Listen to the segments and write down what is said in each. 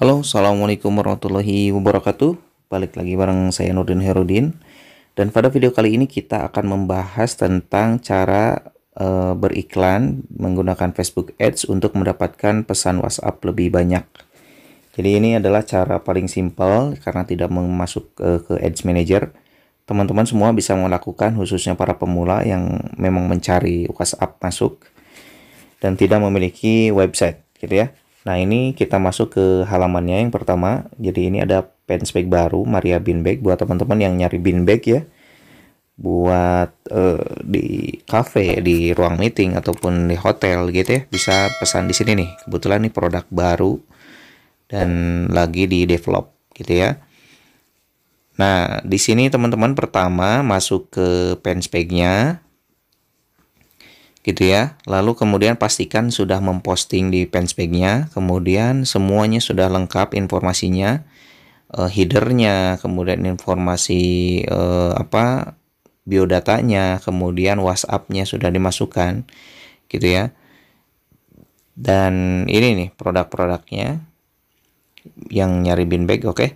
Halo, Assalamualaikum warahmatullahi wabarakatuh Balik lagi bareng saya Nurdin Herudin Dan pada video kali ini kita akan membahas tentang cara e, beriklan menggunakan Facebook Ads untuk mendapatkan pesan WhatsApp lebih banyak Jadi ini adalah cara paling simpel karena tidak masuk e, eh, ke Ads Manager Teman-teman semua bisa melakukan khususnya para pemula yang memang mencari WhatsApp masuk dan tidak memiliki website gitu ya. Nah ini kita masuk ke halamannya yang pertama. Jadi ini ada spek baru Maria bag buat teman-teman yang nyari bag ya. Buat uh, di cafe, di ruang meeting ataupun di hotel gitu ya. Bisa pesan di sini nih. Kebetulan ini produk baru dan lagi di develop gitu ya. Nah di sini teman-teman pertama masuk ke speknya gitu ya. Lalu kemudian pastikan sudah memposting di fanspage-nya, kemudian semuanya sudah lengkap informasinya, uh, headernya, kemudian informasi uh, apa biodatanya, kemudian WhatsApp-nya sudah dimasukkan, gitu ya. Dan ini nih produk-produknya yang nyari bin bag, oke. Okay?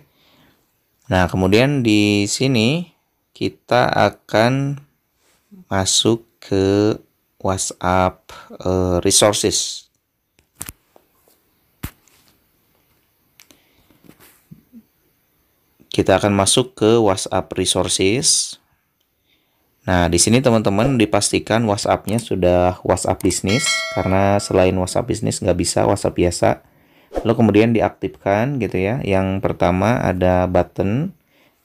Nah, kemudian di sini kita akan masuk ke WhatsApp uh, resources. Kita akan masuk ke WhatsApp resources. Nah, di sini teman-teman dipastikan WhatsApp-nya sudah WhatsApp bisnis karena selain WhatsApp bisnis nggak bisa WhatsApp biasa. Lalu kemudian diaktifkan gitu ya. Yang pertama ada button,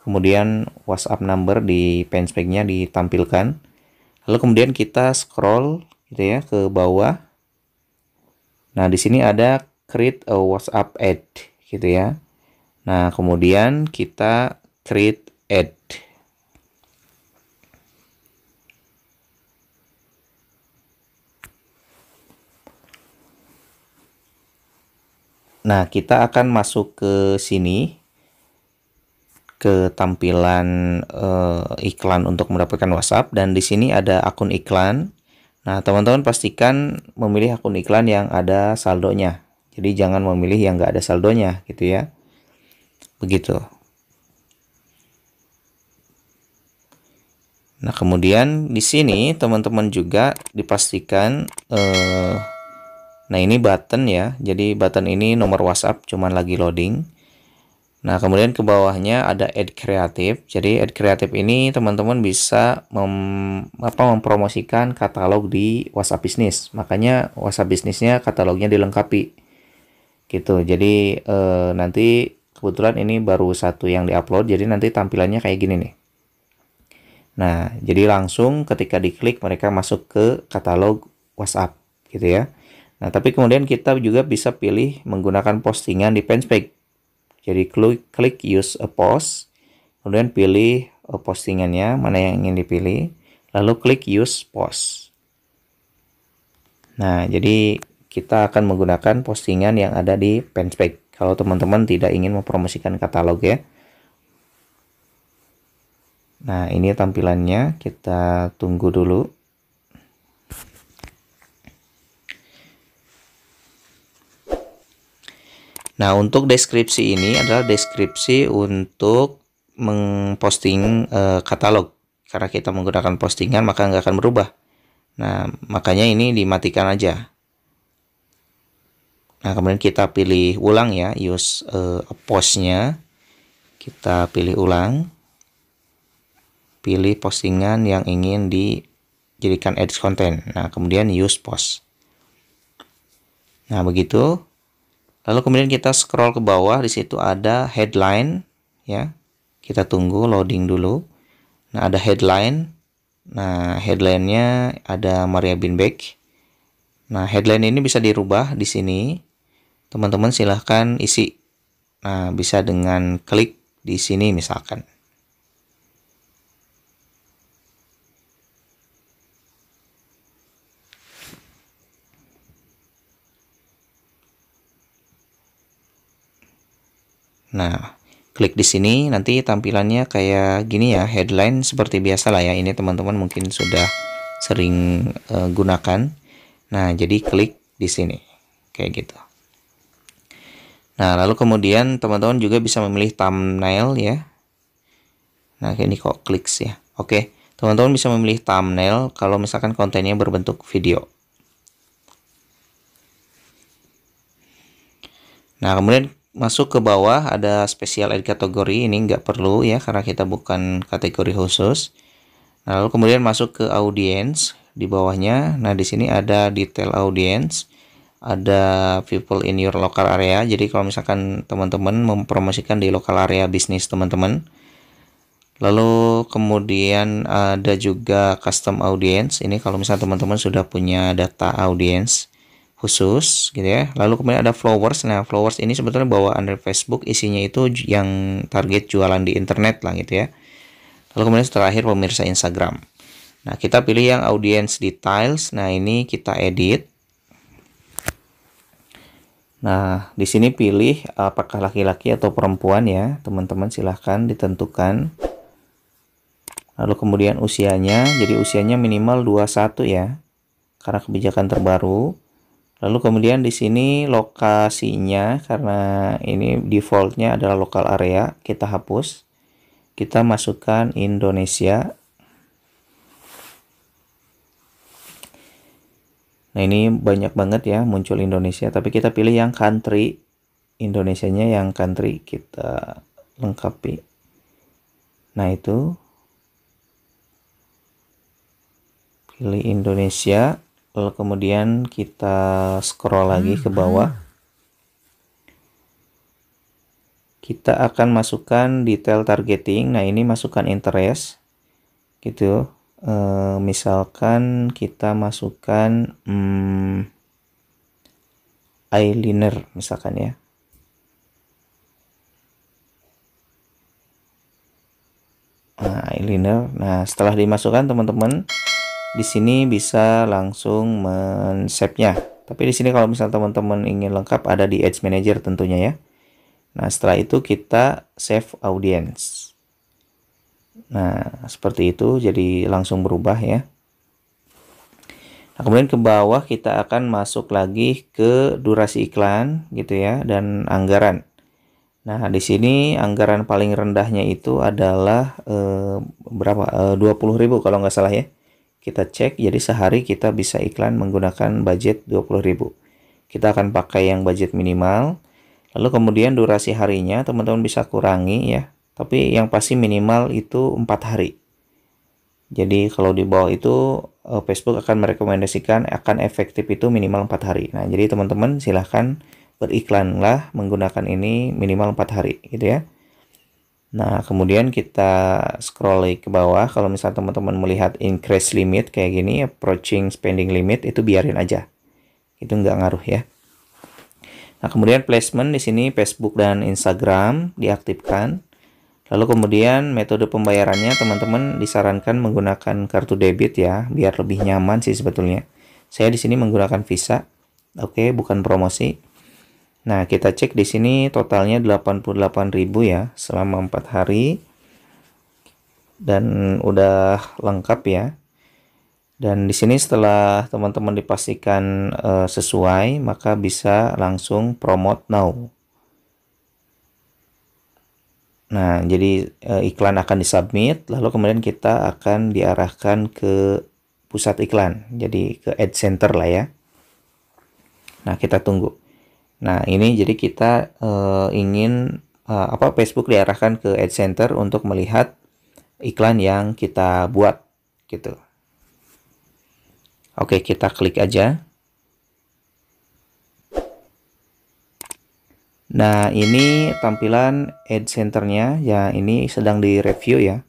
kemudian WhatsApp number di pen nya ditampilkan. Lalu kemudian kita scroll gitu ya ke bawah. Nah, di sini ada create a WhatsApp ad gitu ya. Nah, kemudian kita create ad. Nah, kita akan masuk ke sini ke tampilan uh, eh, iklan untuk mendapatkan WhatsApp dan di sini ada akun iklan. Nah, teman-teman pastikan memilih akun iklan yang ada saldonya. Jadi jangan memilih yang nggak ada saldonya gitu ya. Begitu. Nah, kemudian di sini teman-teman juga dipastikan uh, nah ini button ya. Jadi button ini nomor WhatsApp cuman lagi loading. Nah, kemudian ke bawahnya ada ad kreatif. Jadi, ad kreatif ini teman-teman bisa mem, apa, mempromosikan katalog di WhatsApp bisnis. Makanya WhatsApp bisnisnya katalognya dilengkapi. Gitu. Jadi, e, nanti kebetulan ini baru satu yang diupload. Jadi, nanti tampilannya kayak gini nih. Nah, jadi langsung ketika diklik mereka masuk ke katalog WhatsApp gitu ya. Nah, tapi kemudian kita juga bisa pilih menggunakan postingan di fanpage. Jadi klik, klik use a post, kemudian pilih uh, postingannya, mana yang ingin dipilih, lalu klik use post. Nah, jadi kita akan menggunakan postingan yang ada di Penspec. Kalau teman-teman tidak ingin mempromosikan katalog ya. Nah, ini tampilannya, kita tunggu dulu. Nah, untuk deskripsi ini adalah deskripsi untuk memposting e, eh, katalog. Karena kita menggunakan postingan, maka nggak akan berubah. Nah, makanya ini dimatikan aja. Nah, kemudian kita pilih ulang ya, use e, postnya. Kita pilih ulang. Pilih postingan yang ingin dijadikan edit content. Nah, kemudian use post. Nah, begitu Lalu kemudian kita scroll ke bawah, di situ ada headline ya. Kita tunggu loading dulu. Nah, ada headline. Nah, headline-nya ada Maria Binbeck. Nah, headline ini bisa dirubah di sini. Teman-teman silahkan isi. Nah, bisa dengan klik di sini misalkan. Nah, klik di sini nanti tampilannya kayak gini ya, headline seperti biasa lah ya. Ini teman-teman mungkin sudah sering uh, gunakan. Nah, jadi klik di sini. Kayak gitu. Nah, lalu kemudian teman-teman juga bisa memilih thumbnail ya. Nah, ini kok klik sih ya. Oke, teman-teman bisa memilih thumbnail kalau misalkan kontennya berbentuk video. Nah, kemudian masuk ke bawah ada special ed kategori ini nggak perlu ya karena kita bukan kategori khusus nah, lalu kemudian masuk ke audience di bawahnya nah di sini ada detail audience ada people in your local area jadi kalau misalkan teman-teman mempromosikan di local area bisnis teman-teman lalu kemudian ada juga custom audience ini kalau misalnya teman-teman sudah punya data audience khusus gitu ya. Lalu kemudian ada flowers. Nah, flowers ini sebetulnya bawaan dari Facebook, isinya itu yang target jualan di internet lah gitu ya. Lalu kemudian terakhir pemirsa Instagram. Nah, kita pilih yang audience details. Nah, ini kita edit. Nah, di sini pilih apakah laki-laki atau perempuan ya. Teman-teman silahkan ditentukan. Lalu kemudian usianya, jadi usianya minimal 21 ya. Karena kebijakan terbaru. Lalu kemudian di sini lokasinya karena ini defaultnya adalah lokal area, kita hapus. Kita masukkan Indonesia. Nah ini banyak banget ya muncul Indonesia, tapi kita pilih yang country. Indonesianya yang country kita lengkapi. Nah itu pilih Indonesia. Lalu kemudian kita scroll lagi ke hmm. bawah. Kita akan masukkan detail targeting. Nah, ini masukkan interest. Gitu. E, misalkan kita masukkan hmm, eyeliner misalkan ya. Nah, eyeliner. Nah, setelah dimasukkan teman-teman di sini bisa langsung men-save-nya. Tapi di sini kalau misal teman-teman ingin lengkap ada di Ads Manager tentunya ya. Nah, setelah itu kita save audience. Nah, seperti itu jadi langsung berubah ya. Nah, kemudian ke bawah kita akan masuk lagi ke durasi iklan gitu ya dan anggaran. Nah, di sini anggaran paling rendahnya itu adalah eh, berapa? Eh, 20.000 kalau nggak salah ya. Kita cek jadi sehari kita bisa iklan menggunakan budget 20.000. Kita akan pakai yang budget minimal. Lalu kemudian durasi harinya teman-teman bisa kurangi ya. Tapi yang pasti minimal itu empat hari. Jadi kalau di bawah itu eh, Facebook akan merekomendasikan akan efektif itu minimal empat hari. Nah, jadi teman-teman silahkan beriklanlah menggunakan ini minimal empat hari gitu ya. Nah, kemudian kita scroll ke bawah. Kalau misalnya teman-teman melihat increase limit kayak gini, approaching spending limit, itu biarin aja. Itu nggak ngaruh ya. Nah, kemudian placement di sini Facebook dan Instagram diaktifkan. Lalu kemudian metode pembayarannya teman-teman disarankan menggunakan kartu debit ya, biar lebih nyaman sih sebetulnya. Saya di sini menggunakan Visa. Oke, bukan promosi. Nah, kita cek di sini totalnya 88.000 ya selama 4 hari. Dan udah lengkap ya. Dan di sini setelah teman-teman dipastikan uh, sesuai, maka bisa langsung promote now. Nah, jadi uh, iklan akan disubmit, lalu kemudian kita akan diarahkan ke pusat iklan, jadi ke ad center lah ya. Nah, kita tunggu. Nah, ini jadi kita uh, ingin uh, apa Facebook diarahkan ke Ad Center untuk melihat iklan yang kita buat gitu. Oke, kita klik aja. Nah, ini tampilan Ad Center-nya ya ini sedang direview ya.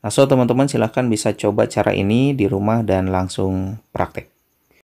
Nah, so teman-teman silahkan bisa coba cara ini di rumah dan langsung praktek.